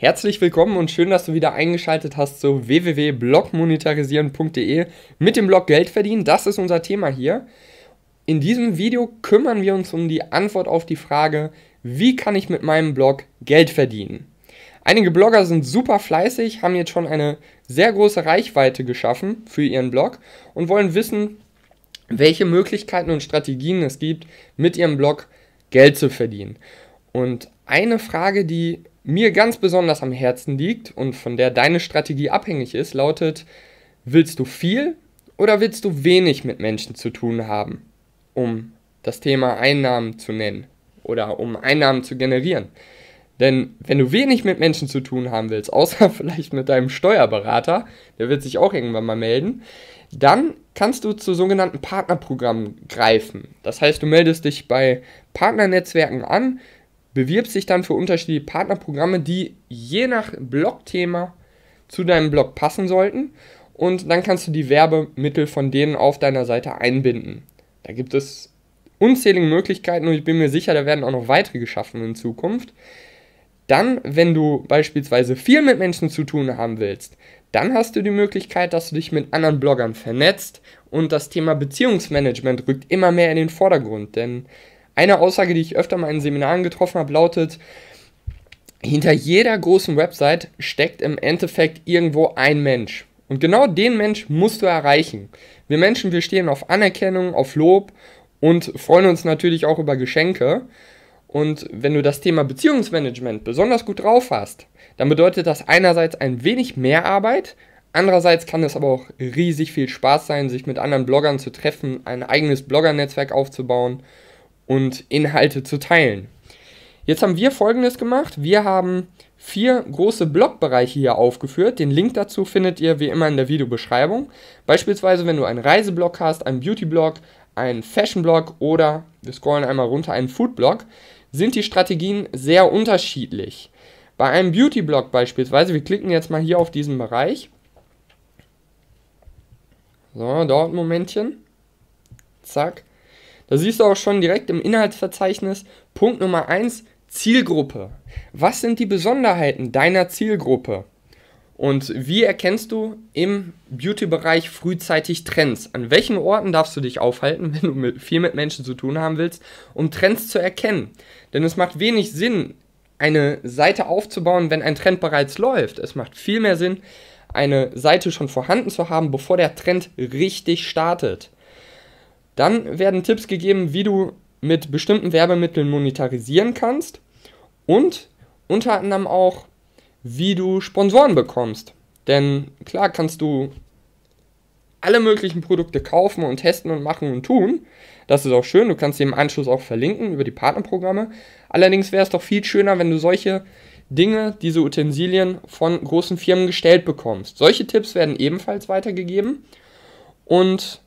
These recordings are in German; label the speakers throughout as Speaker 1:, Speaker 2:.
Speaker 1: Herzlich willkommen und schön, dass du wieder eingeschaltet hast zu www.blogmonetarisieren.de mit dem Blog Geld verdienen. Das ist unser Thema hier. In diesem Video kümmern wir uns um die Antwort auf die Frage, wie kann ich mit meinem Blog Geld verdienen? Einige Blogger sind super fleißig, haben jetzt schon eine sehr große Reichweite geschaffen für ihren Blog und wollen wissen, welche Möglichkeiten und Strategien es gibt, mit ihrem Blog Geld zu verdienen. Und eine Frage, die mir ganz besonders am Herzen liegt und von der deine Strategie abhängig ist, lautet, willst du viel oder willst du wenig mit Menschen zu tun haben, um das Thema Einnahmen zu nennen oder um Einnahmen zu generieren? Denn wenn du wenig mit Menschen zu tun haben willst, außer vielleicht mit deinem Steuerberater, der wird sich auch irgendwann mal melden, dann kannst du zu sogenannten Partnerprogrammen greifen. Das heißt, du meldest dich bei Partnernetzwerken an, bewirbst dich dann für unterschiedliche Partnerprogramme, die je nach Blogthema zu deinem Blog passen sollten. Und dann kannst du die Werbemittel von denen auf deiner Seite einbinden. Da gibt es unzählige Möglichkeiten und ich bin mir sicher, da werden auch noch weitere geschaffen in Zukunft. Dann, wenn du beispielsweise viel mit Menschen zu tun haben willst, dann hast du die Möglichkeit, dass du dich mit anderen Bloggern vernetzt und das Thema Beziehungsmanagement rückt immer mehr in den Vordergrund, denn eine Aussage, die ich öfter mal in Seminaren getroffen habe, lautet, hinter jeder großen Website steckt im Endeffekt irgendwo ein Mensch. Und genau den Mensch musst du erreichen. Wir Menschen, wir stehen auf Anerkennung, auf Lob und freuen uns natürlich auch über Geschenke. Und wenn du das Thema Beziehungsmanagement besonders gut drauf hast, dann bedeutet das einerseits ein wenig mehr Arbeit, andererseits kann es aber auch riesig viel Spaß sein, sich mit anderen Bloggern zu treffen, ein eigenes Bloggernetzwerk aufzubauen und Inhalte zu teilen. Jetzt haben wir folgendes gemacht. Wir haben vier große Blogbereiche hier aufgeführt. Den Link dazu findet ihr wie immer in der Videobeschreibung. Beispielsweise, wenn du einen Reiseblog hast, einen Beautyblog, einen Fashionblog oder, wir scrollen einmal runter, einen Foodblog, sind die Strategien sehr unterschiedlich. Bei einem Beautyblog beispielsweise, wir klicken jetzt mal hier auf diesen Bereich. So, dort Momentchen. Zack. Da siehst du auch schon direkt im Inhaltsverzeichnis Punkt Nummer 1, Zielgruppe. Was sind die Besonderheiten deiner Zielgruppe? Und wie erkennst du im Beauty-Bereich frühzeitig Trends? An welchen Orten darfst du dich aufhalten, wenn du mit, viel mit Menschen zu tun haben willst, um Trends zu erkennen? Denn es macht wenig Sinn, eine Seite aufzubauen, wenn ein Trend bereits läuft. Es macht viel mehr Sinn, eine Seite schon vorhanden zu haben, bevor der Trend richtig startet. Dann werden Tipps gegeben, wie du mit bestimmten Werbemitteln monetarisieren kannst und unter anderem auch, wie du Sponsoren bekommst. Denn klar kannst du alle möglichen Produkte kaufen und testen und machen und tun. Das ist auch schön. Du kannst sie im Anschluss auch verlinken über die Partnerprogramme. Allerdings wäre es doch viel schöner, wenn du solche Dinge, diese Utensilien von großen Firmen gestellt bekommst. Solche Tipps werden ebenfalls weitergegeben. Und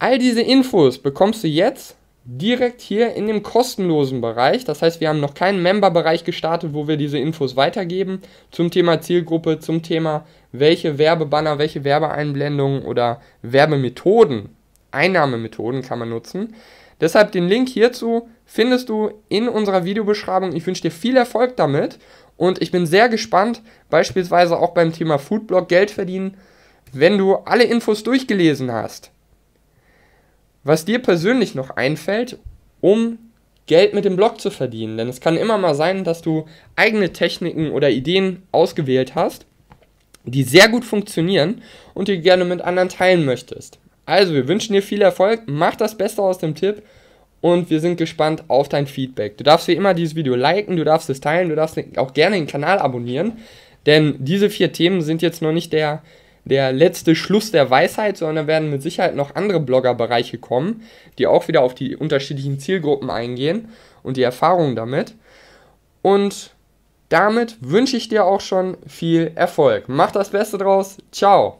Speaker 1: All diese Infos bekommst du jetzt direkt hier in dem kostenlosen Bereich. Das heißt, wir haben noch keinen Member-Bereich gestartet, wo wir diese Infos weitergeben zum Thema Zielgruppe, zum Thema, welche Werbebanner, welche Werbeeinblendungen oder Werbemethoden, Einnahmemethoden kann man nutzen. Deshalb den Link hierzu findest du in unserer Videobeschreibung. Ich wünsche dir viel Erfolg damit und ich bin sehr gespannt, beispielsweise auch beim Thema Foodblog Geld verdienen, wenn du alle Infos durchgelesen hast was dir persönlich noch einfällt, um Geld mit dem Blog zu verdienen. Denn es kann immer mal sein, dass du eigene Techniken oder Ideen ausgewählt hast, die sehr gut funktionieren und die gerne mit anderen teilen möchtest. Also, wir wünschen dir viel Erfolg, mach das Beste aus dem Tipp und wir sind gespannt auf dein Feedback. Du darfst wie immer dieses Video liken, du darfst es teilen, du darfst auch gerne den Kanal abonnieren, denn diese vier Themen sind jetzt noch nicht der der letzte Schluss der Weisheit, sondern werden mit Sicherheit noch andere Bloggerbereiche kommen, die auch wieder auf die unterschiedlichen Zielgruppen eingehen und die Erfahrungen damit. Und damit wünsche ich dir auch schon viel Erfolg. Mach das Beste draus. Ciao.